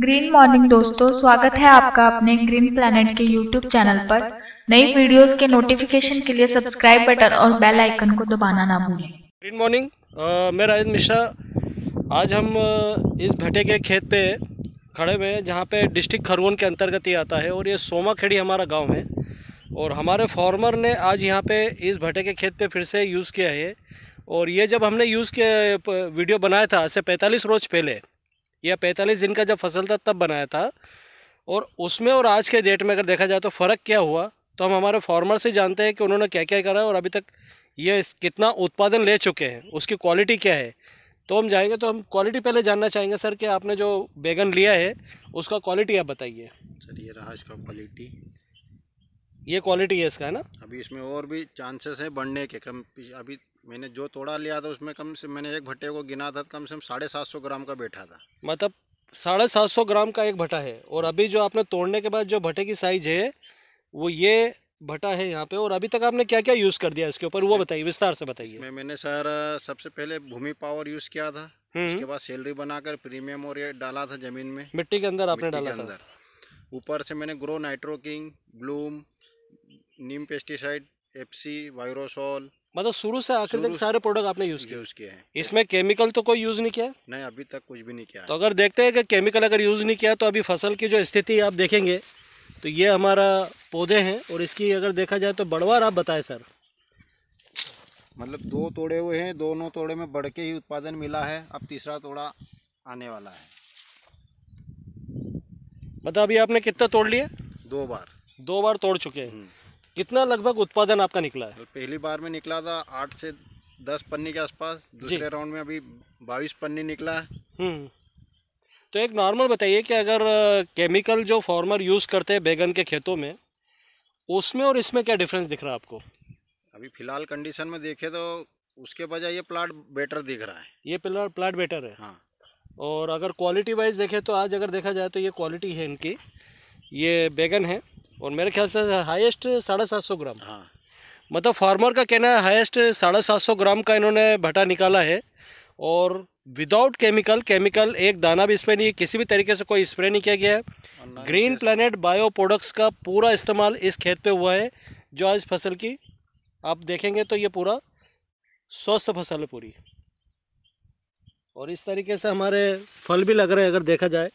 Green morning दोस्तों स्वागत है आपका अपने ग्रीन प्लैनेट के यूट्यूब चैनल पर नई वीडियोस के नोटिफिकेशन के लिए सब्सक्राइब बटन और बेल आइकन को दबाना ना भूलें ग्रीन मॉर्निंग मैं राजेंद्र मिश्रा आज हम इस भट्टे के खेत पे खड़े हुए हैं जहाँ पे डिस्ट्रिक्ट खरगोन के अंतर्गत ही आता है और ये सोमा हमारा गाँव है और हमारे फार्मर ने आज यहाँ पे इस भट्टे के खेत पे फिर से यूज़ किया है और ये जब हमने यूज़ किया वीडियो बनाया था से पैंतालीस रोज़ पहले या पैंतालीस दिन का जब फसल था तब बनाया था और उसमें और आज के डेट में अगर देखा जाए तो फ़र्क क्या हुआ तो हम हमारे फार्मर से जानते हैं कि उन्होंने क्या क्या करा और अभी तक ये कितना उत्पादन ले चुके हैं उसकी क्वालिटी क्या है तो हम जाएंगे तो हम क्वालिटी पहले जानना चाहेंगे सर कि आपने जो बैगन लिया है उसका क्वालिटी आप बताइए सर ये रहा इसका क्वालिटी ये क्वालिटी है इसका है ना अभी इसमें और भी चांसेस है बढ़ने के कम अभी मैंने जो तोड़ा लिया था उसमें कम से मैंने एक भट्टे को गिना था तो कम से कम साढ़े सात सौ ग्राम का बैठा था मतलब साढ़े सात सौ ग्राम का एक भट्टा है और अभी जो आपने तोड़ने के बाद जो भट्टे की साइज है वो ये भट्टा है यहाँ पे और अभी तक आपने क्या क्या यूज़ कर दिया इसके ऊपर वो बताइए विस्तार से बताइए मैं मैंने सर सबसे पहले भूमि पावर यूज़ किया था हम्म। उसके बाद सैलरी बनाकर प्रीमियम और ये डाला था जमीन में मिट्टी के अंदर आपने डाला अंदर ऊपर से मैंने ग्रो नाइट्रोकिंग ब्लूम नीम पेस्टिसाइड सी वायरोसोल मतलब शुरू से आखिर तक सारे प्रोडक्ट आपने यूज किया है इसमें केमिकल तो कोई यूज नहीं किया नहीं अभी तक कुछ भी नहीं किया तो अगर देखते हैं कि केमिकल अगर यूज नहीं किया तो अभी फसल की जो स्थिति आप देखेंगे तो ये हमारा पौधे हैं और इसकी अगर देखा जाए तो बड़वार आप बताएं सर मतलब दो तोड़े हुए हैं दोनों तोड़े में बढ़ के ही उत्पादन मिला है अब तीसरा तोड़ा आने वाला है मतलब अभी आपने कितना तोड़ लिया दो बार दो बार तोड़ चुके हैं हम्म। कितना लगभग उत्पादन आपका निकला है पहली बार में निकला था आठ से दस पन्नी के आसपास दूसरे राउंड में अभी बाईस पन्नी निकला है हम्म। तो एक नॉर्मल बताइए कि अगर केमिकल जो फार्मर यूज़ करते हैं बैगन के खेतों में उसमें और इसमें क्या डिफरेंस दिख रहा है आपको अभी फ़िलहाल कंडीशन में देखे तो उसके बजाय ये प्लाट बेटर दिख रहा है ये प्लाट प्लाट बेटर है हाँ और अगर क्वालिटी वाइज देखें तो आज अगर देखा जाए तो ये क्वालिटी है इनकी ये बैगन है और मेरे ख्याल से हाईएस्ट साढ़े सात सौ ग्राम हाँ मतलब फार्मर का कहना है हाईएस्ट साढ़े सात सौ ग्राम का इन्होंने भट्टा निकाला है और विदाउट केमिकल केमिकल एक दाना भी इसमें नहीं किसी भी तरीके से कोई स्प्रे नहीं किया गया है ग्रीन प्लानट बायो प्रोडक्ट्स का पूरा इस्तेमाल इस खेत पर हुआ है जो आज फसल की आप देखेंगे तो ये पूरा स्वस्थ फसल है पूरी और इस तरीके से हमारे फल भी लग रहे हैं अगर देखा जाए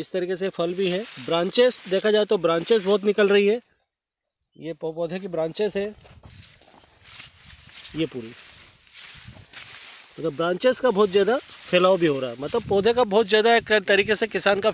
इस तरीके से फल भी है ब्रांचेस देखा जाए तो ब्रांचेस बहुत निकल रही है ये पौधे की ब्रांचेस है ये पूरी मतलब तो ब्रांचेस का बहुत ज़्यादा फैलाव भी हो रहा है मतलब पौधे का बहुत ज़्यादा एक तरीके से किसान का